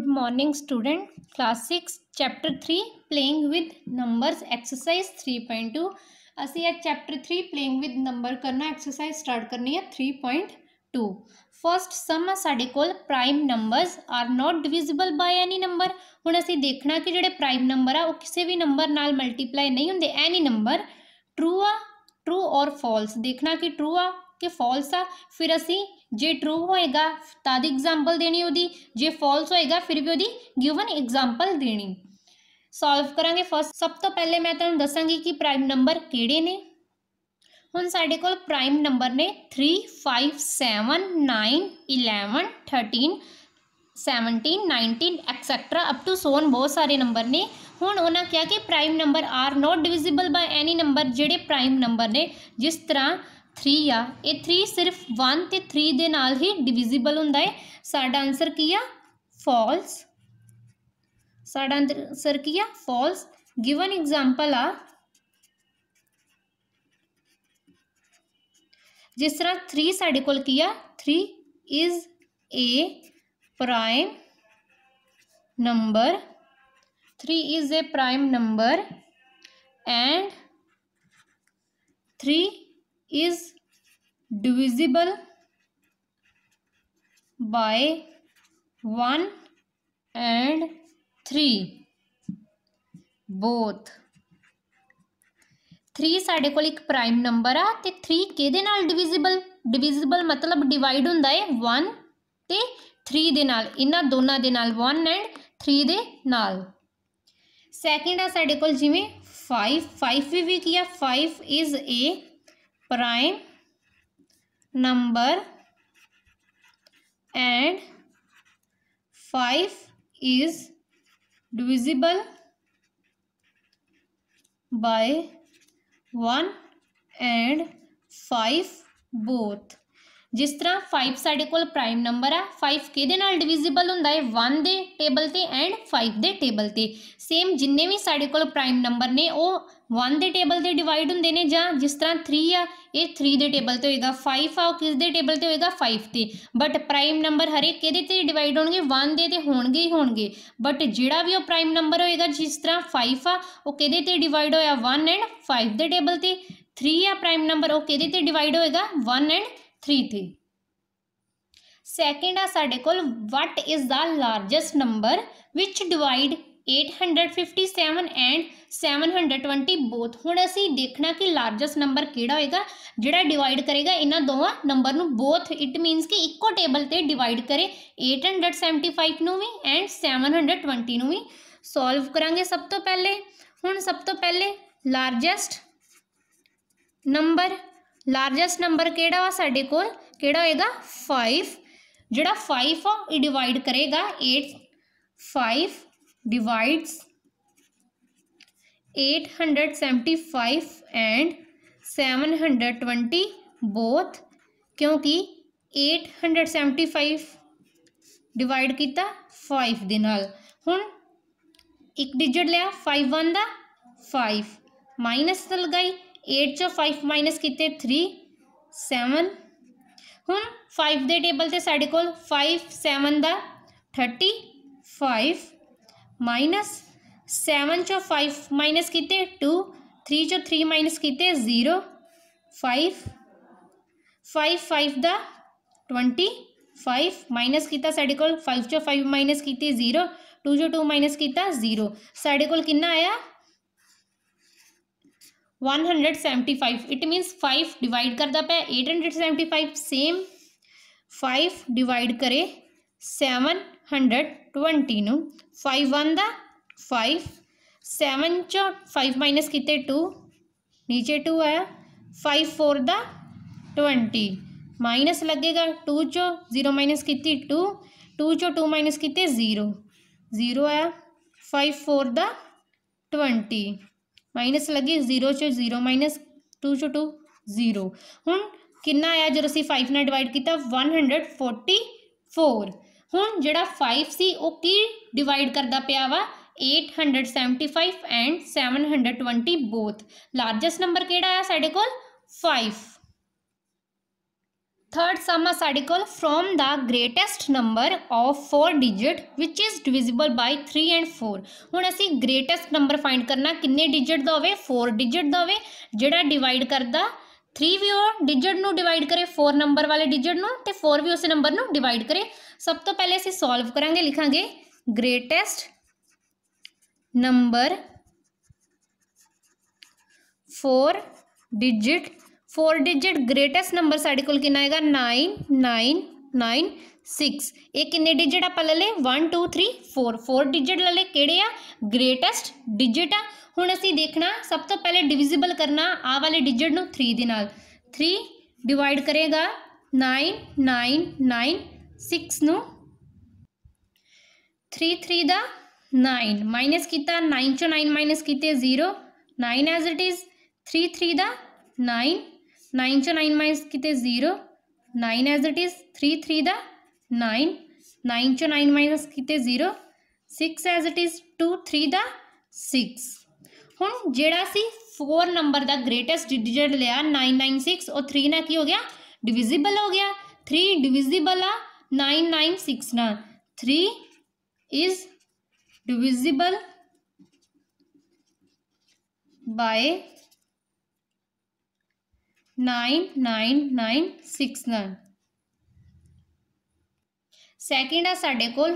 Good morning student class six chapter three playing with number exercise three point two असी आज chapter three playing with number करना exercise start करनी है three point two first sum साढ़े को prime numbers are not divisible by any number हूँ असी देखना कि जोड़े प्राइम नंबर आ किसी भी नंबर न मल्टीप्लाई नहीं होंगे एनी नंबर ट्रू आ ट्रू और फॉल्स देखना कि ट्रू आ कि फॉल्स आ फिर असी जे ट्रू होएगा तद एग्जाम्पल देनी वो जे फॉल्स होएगा फिर भी वो गिवन एग्जाम्पल देनी सॉल्व करा फस्ट सब तो पहले मैं तुम दसागी कि प्राइम नंबर केड़े ने हूँ साढ़े को प्राइम नंबर ने three five seven nine eleven thirteen seventeen nineteen etcetera up to so on बहुत सारे नंबर ने हूँ उन्हें क्या कि prime number are not divisible by any number जेडे प्राइम नंबर ने जिस तरह थ्री आ थ्री सिर्फ वन तो थ्री के नाल ही डिविजिबल हों साडा आंसर की आ फॉल्स साडा आंसर की आ फॉल्स गिवन एग्जाम्पल आ जिस तरह थ्री साढ़े को three is a prime number three is a prime number and three is divisible by 1 and 3 both 3 ਸਾਡੇ ਕੋਲ ਇੱਕ ਪ੍ਰਾਈਮ ਨੰਬਰ ਆ ਤੇ 3 ਕਿਹਦੇ ਨਾਲ ਡਿਵੀਜ਼ੀਬਲ ਡਿਵੀਜ਼ੀਬਲ ਮਤਲਬ ਡਿਵਾਈਡ ਹੁੰਦਾ ਹੈ 1 ਤੇ 3 ਦੇ ਨਾਲ ਇਹਨਾਂ ਦੋਨਾਂ ਦੇ ਨਾਲ 1 ਐਂਡ 3 ਦੇ ਨਾਲ ਸੈਕਿੰਡ ਆ ਸਾਡੇ ਕੋਲ ਜਿਵੇਂ 5 5 ਵੀ ਵੀ ਕੀਆ 5 is a prime number and 5 is divisible by 1 and 5 both. जिस तरह फाइव साढ़े को प्राइम नंबर है फाइव के डिविजिबल हों वन के टेबल से एंड फाइव के टेबल से सेम जिन्हें भी साढ़े को प्राइम नंबर ने वो वन दे टेबल से डिवाइड होंगे ने जिस तरह थ्री आ ये थ्री दे टेबल तो होएगा फाइव आ किस टेबल से होएगा फाइव से बट प्राइम नंबर हरे के डिवाइड हो गए वन के हो ही हो गए बट जोड़ा भी वह प्राइम नंबर होएगा जिस तरह फाइव आ वह कि डिवाइड होया वन एंड फाइव के टेबल से थ्री आ प्राइम नंबर वह कि डिवाइड होएगा वन एंड थ्री थी सैकेंड आडे what is the largest number which divide eight hundred fifty seven and seven hundred twenty both हूँ असी देखना कि लार्जस्ट नंबर किएगा जोड़ा डिवाइड करेगा इन दोवे नंबर बोथ इट मीनस कि इको टेबल पर डिवाइड करे एट हंड्रड सैवटी फाइव न भी एंड सैवन हंड्रड ट्वेंटी भी सोल्व करा सब तो पहले हूँ सब तो पहले लार्जस्ट नंबर लार्जेस्ट नंबर केड़ा वा साढ़े को फाइव जोड़ा फाइव आ डिवाइड करेगा eight five divide eight hundred seventy five and seven hundred twenty both क्योंकि eight hundred seventy five divide किया फाइव के हूँ एक डिजिट लिया फाइव वन का फाइव माइनस लगाई एट चो फाइव माइनस कीते थ्री सैवन हूँ फाइव के टेबल से साढ़े को फाइव सैवन का थर्टी फाइव माइनस सैवन चो फाइव माइनस किते टू थ्री चो थ्री माइनस किए जीरो फाइव फाइव फाइव का ट्वेंटी फाइव माइनस किया साढ़े को फाइव चो फाइव माइनस की जीरो टू चो टू माइनस किया जीरो साढ़े को आया one hundred seventy five it minus five divide करता पै eight hundred seventy five same five divide करे seven hundred twenty five one five seven चो फाइव माइनस किते टू नीचे टू है फाइव फोर द ट्वेंटी माइनस लगेगा टू चो जीरो माइनस किती टू टू चो टू माइनस किते जीरो जीरो है फाइव फोर द ट्वेंटी माइनस लगी जीरो चो जीरो माइनस टू चो टू जीरो हूँ कि आया जो असी फाइव न डिवाइड किया वन हंड्रड फोर्टी फोर हूँ जोड़ा फाइव से वह की डिवाइड करता पाया वा eight hundred 875 five and seven hundred twenty both ਆ नंबर ਕੋਲ फाइव थर्ड सम आ साडिकल from the greatest number of four digit which is divisible by three and four हूँ असी ग्रेटेस्ट नंबर फाइंड करना किन्ने डिजिट का हो फोर डिजिट का हो जो डिवाइड करता थ्री भी और डिजिट न डिवाइड करे फोर नंबर वाले डिजिट न तो फोर भी उस नंबर न डिवाइड करे सब तो पहले असं सॉल्व करा लिखा greatest number four digit four digit greatest number साढ़े को नाइन नाइन नाइन सिक्स ये किन्ने डिजिट आप ले one two three four four digit ले कि ग्रेटैसट डिजिट आ हूँ असी देखना सब तो पहले डिविजिबल करना आ वाले डिजिट न थ्री द्री डिवाइड करेगा नाइन नाइन नाइन सिक्स न थ्री थ्री द नाइन माइनस किया नाइन चो नाइन माइनस किए zero nine as it is three three द नाइन नाइन चो नाइन माइनस किती zero nine as it is three three nine nine चो nine minus कितने zero six as it is two three द six हूँ जोड़ा सी फोर नंबर का ग्रेटेस्ट डिजिट लिया नाइन नाइन सिक्स और थ्री ना की हो गया डिविजिबल हो गया थ्री डिविजिबल आ नाइन नाइन सिक्स न three is divisible by nine nine nine six nine second है साढ़े को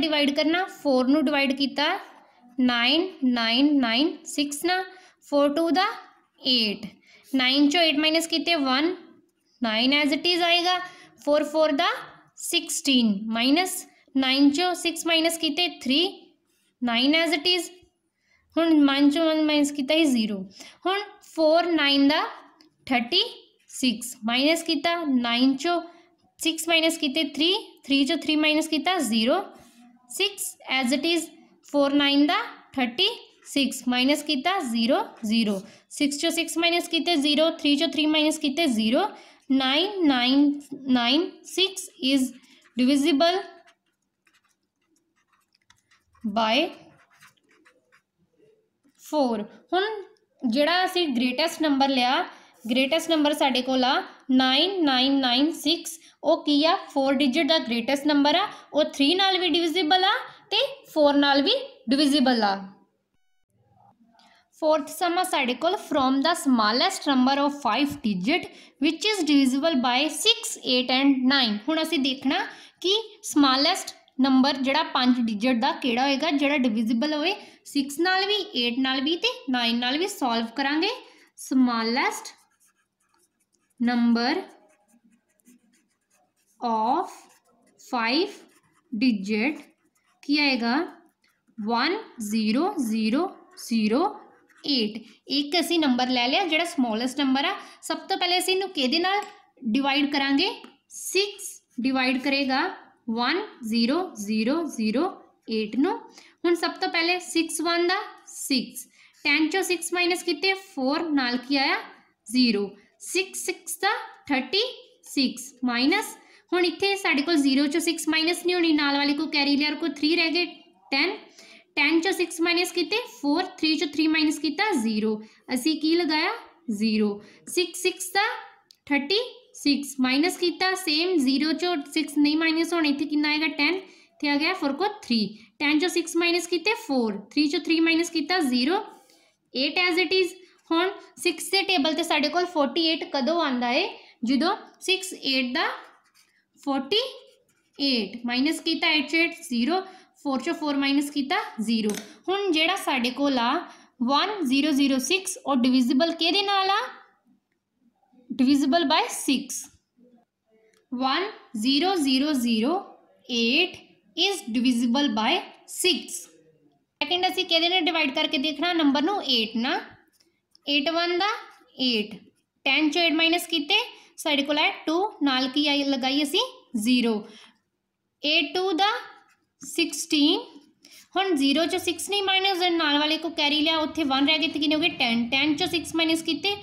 डिवाइड करना फोर न डिवाइड किया नाइन नाइन नाइन सिक्स न फोर टू द एट नाइन चो एट माइनस किए one nine as it is आएगा फोर फोर द सिक्सटीन माइनस नाइन चो सिक्स माइनस किए three nine as it is हूँ मन चो वन माइनस किया जीरो हूँ फोर नाइन का थर्टी सिक्स माइनस किया नाइन चो सिक्स माइनस किए थ्री थ्री चो थ्री माइनस किया zero six as it is four nine द थर्टी सिक्स माइनस किया ज़ीरो ज़ीरो सिक्स चो सिक्स माइनस किए ज़ीरो थ्री चो थ्री माइनस किए zero nine nine nine six is divisible by four हूँ जोड़ा असी ग्रेटैसट नंबर लिया ग्रेटैसट नंबर साढ़े को नाइन नाइन नाइन सिक्स वो की आ फोर डिजिट का ग्रेटैसट नंबर आ ਉਹ थ्री नाल भी डिविजिबल आ फोर नाल भी डिविजिबल आ फोर्थ सम आ को from the smallest number of five digit which is divisible by six eight and nine हूँ असं देखना कि समालैसट नंबर जोड़ा पांच डिजिट का किड़ा होएगा जोड़ा डिविजिबल होए सिक्स नाल भी एट नाल भी तो नाइन नाल भी सॉल्व करा समालैसट number of five digit की आएगा one zero zero zero eight एक असी नंबर लै लिया जोड़ा समॉलैसट नंबर आ सब तो पहले असं के डिवाइड करा सिक्स डिवाइड करेगा one zero zero zero eight न हूँ सब तो पहले सिक्स वन का सिक्स टेन चो सिक्स माइनस किए फोर नाल की आया zero six six thirty six minus हूँ इतने साढ़े को जीरो चो सिक्स माइनस नहीं होनी नाल वाले को कैरी लेयर को थ्री रह गए टेन टेन चो सिक्स माइनस किए फोर थ्री चो थ्री माइनस किया जीरो असी की लगया zero six six thirty six minus किया सेम जीरो चो सिक्स नहीं माइनस होने इतने कि आएगा टेन इतने आ गया फोर को थ्री टेन चो सिक्स माइनस किए फोर थ्री चो थ्री माइनस किया zero eight as it is ਹੁਣ 6 ਦੇ ਟੇਬਲ ਤੇ ਸਾਡੇ ਕੋਲ 48 ਕਦੋਂ ਆਂਦਾ ਏ ਜਦੋਂ 6 8 ਦਾ 48 ਮਾਈਨਸ ਕੀਤਾ 8 8 0 4 ਚੋਂ 4 ਮਾਈਨਸ ਕੀਤਾ 0 ਹੁਣ ਜਿਹੜਾ ਸਾਡੇ ਕੋਲ ਆ 1006 ਔਰ ਡਿਵੀਜ਼ੀਬਲ ਕਿਹਦੇ ਨਾਲ ਆ divisible by 6. 10008 is divisible by 6. Second असं कि डिवाइड करके देखना नंबर न एट ना एट वन द एट टेन चो एट माइनस किए साढ़े को टू नाल की आई लगाई असी जीरो एट टू द सिक्सटीन हम जीरो चो सिक्स नहीं माइनस नाल वाले को कैरी लिया उत्थे वन रह गए तो किन्ने हो गए टेन टेन चो सिक्स माइनस किते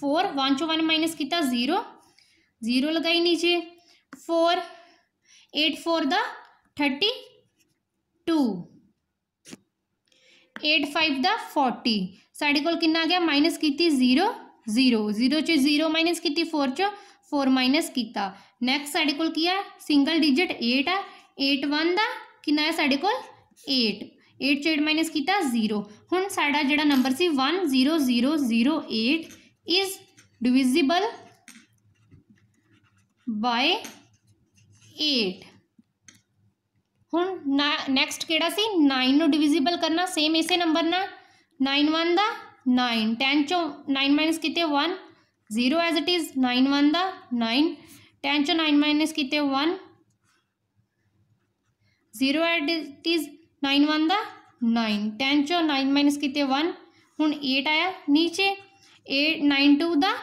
फोर वन चो वन माइनस किया जीरो जीरो लगाई नीचे फोर एट फोर द थर्टी टू एट फाइव द फोर्टी साढ़े को कि आ गया माइनस की जीरो जीरो जीरो चो जीरो माइनस की फोर चो फोर माइनस किया नैक्सट साढ़े को सिंगल डिजिट एट है एट वन का कि साढ़े को एट एट चो एट माइनस किया जीरो हूँ साढ़ा जोड़ा नंबर से one zero zero zero eight is divisible by eight हूँ ना नैक्सट कि नाइन डिविजिबल करना सेम इसे नंबर ना नाइन वन द नाइन टेन चो नाइन माइनस कितने one zero as it is nine one द नाइन टेन चो नाइन माइनस कितने one zero at it is nine one द नाइन टेन चो नाइन माइनस कितने वन हूँ एट आया नीचे eight nine two the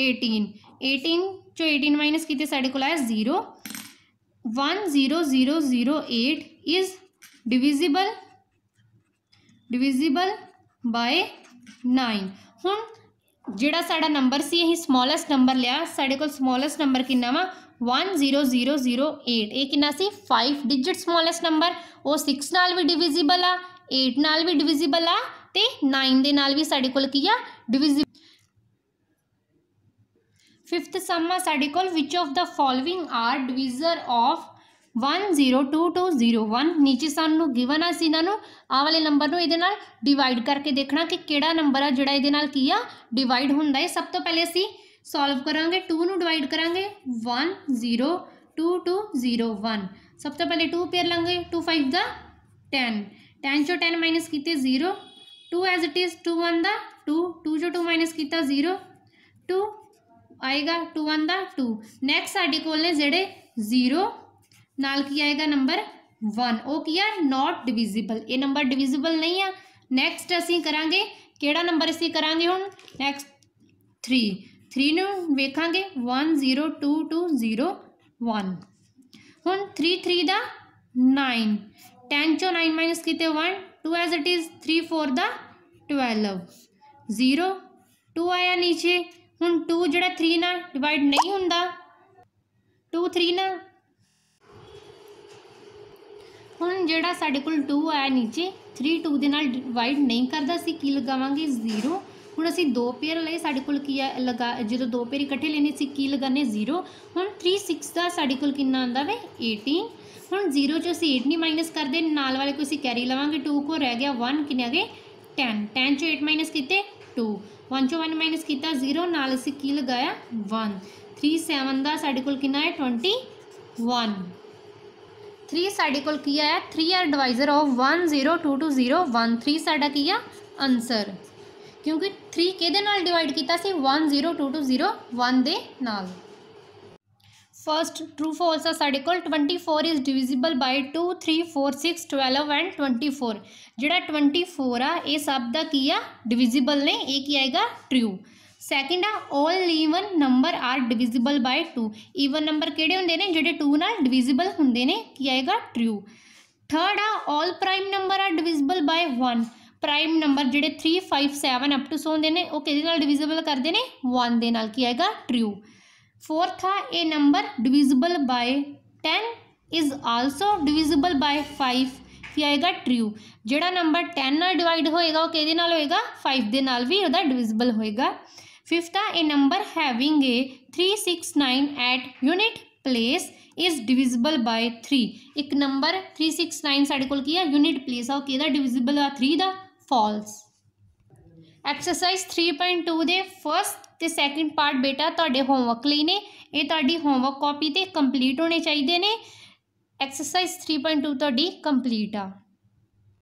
eighteen eighteen चो एटीन माइनस कितने साढ़े को आया zero one zero zero zero eight is divisible divisible by nine हूँ जो सा नंबर से यही समोलैसट नंबर लिया साढ़े को समोलैसट नंबर कि one zero zero zero eight ये कि फाइव डिजिट समोलैसट नंबर वो सिक्स न भी डिविजिबल आ एट न भी डिविजिबल आ नाइन के नाल भी साढ़े को डिविजिब फिफ्थ सम आ साढ़े कोच of the following are divisor of one zero two two zero one नीचे सू गिवन है इन्हों वाले नंबर ये डिवाइड करके देखना कि कड़ा नंबर आ जोड़ा ये की आ डिवाइड हों सब तो पहले असी सॉल्व करा टू डिवाइड करा one zero two two zero one सब तो पहले टू पेर लेंगे टू फाइव का टेन टेन चो टेन माइनस किए zero two as it is two one का टू टू चो टू माइनस किया जीरो टू आएगा टू वन का टू नैक्सट साढ़े को जेडे जीरो नाल की आएगा नंबर वन ओ की है नॉट डिविजिबल ये नंबर डिविजिबल नहीं है नैक्सट असी करा कि नंबर असी करा हूँ नैक्सट थ्री थ्री नेखा one zero two two zero one हूँ थ्री थ्री का नाइन टेन चो नाइन माइनस किते one two as it is three four द ट्वेल्व जीरो टू आया नीचे हूँ टू जरा थ्री ना डिवाइड नहीं हों टू थ्री ना ਹੁਣ ਜਿਹੜਾ ਸਾਡੇ ਕੋਲ 2 ਆਇਆ نیچے 3 2 ਦੇ ਨਾਲ ਡਿਵਾਈਡ ਨਹੀਂ ਕਰਦਾ ਸੀ ਕੀ ਲਗਾਵਾਂਗੇ 0 ਹੁਣ ਅਸੀਂ ਦੋ ਪੇਅਰ ਲਈ ਸਾਡੇ ਕੋਲ ਕੀ ਲਗਾ ਜਦੋਂ ਦੋ ਪੇਅਰ ਇਕੱਠੇ ਲੈਣੇ ਸੀ ਕੀ ਲਗਾਣੇ 0 ਹੁਣ 3 6 ਦਾ ਸਾਡੇ ਕੋਲ ਕਿੰਨਾ ਆਉਂਦਾ ਵੇ 18 ਹੁਣ 0 ਚੋਂ ਅਸੀਂ 8 ਨਹੀਂ ਮਾਈਨਸ ਕਰਦੇ ਨਾਲ ਵਾਲੇ ਕੋਈ ਅਸੀਂ ਕੈਰੀ ਲਵਾਂਗੇ 2 ਕੋ ਰਹਿ ਗਿਆ 1 ਕਿੰਨੇ ਆਗੇ 10 10 ਚੋਂ 8 ਮਾਈਨਸ ਕੀਤੇ 2 1 ਚੋਂ 1 ਮਾਈਨਸ ਕੀਤਾ 0 ਨਾਲ ਅਸੀਂ ਕੀ ਲਗਾਇਆ 1 3 7 ਦਾ ਸਾਡੇ ਕੋਲ ਕਿੰਨਾ ਹੈ 21 थ्री साढ़े को आया three are divisor of one zero two two zero one three साढ़ा की आंसर क्योंकि थ्री के डिवाइड किया one zero two two zero one दे फस्ट ट्रू फोल्स है साढ़े को twenty four is divisible by two three four six twelve and twenty four जोड़ा ट्वेंटी फोर आ सब का की आ डिविजिबल ने यह की आएगा ट्रू सैकेंड आ all even number are divisible by two even number केड़े होंगे ने जोड़े टू न डिविजिबल होंगे ने की आएगा ट्रू थर्ड आ all prime number are divisible by one prime number जोड़े थ्री फाइव सैवन अपू सो होंगे ने कि डिविजिबल करते हैं वन दे आएगा ट्रू फोर्थ आ a number divisible by ten is also divisible by five की आएगा ट्रू जो नंबर टेन न डिवाइड होएगा वह कि होएगा फाइव के नाल भी वह डिविजिबल होएगा Fifth, a number having a 369 at unit place is divisible by 3. एक number 369 साढ़े कोल किया unit place आओ किया divisible by 3 दा false. ਐਕਸਰਸਾਈਜ਼ 3.2 ਦੇ ਫਰਸਟ ਤੇ ਸੈਕਿੰਡ ਪਾਰਟ ਬੇਟਾ ਤੁਹਾਡੇ ਹੋਮਵਰਕ ਲਈ ਨੇ ਇਹ ਤੁਹਾਡੀ ਹੋਮਵਰਕ ਕਾਪੀ ਤੇ ਕੰਪਲੀਟ ਹੋਣੇ ਚਾਹੀਦੇ ਨੇ ਐਕਸਰਸਾਈਜ਼ 3.2 ਤੁਹਾਡੀ ਕੰਪਲੀਟ ਆ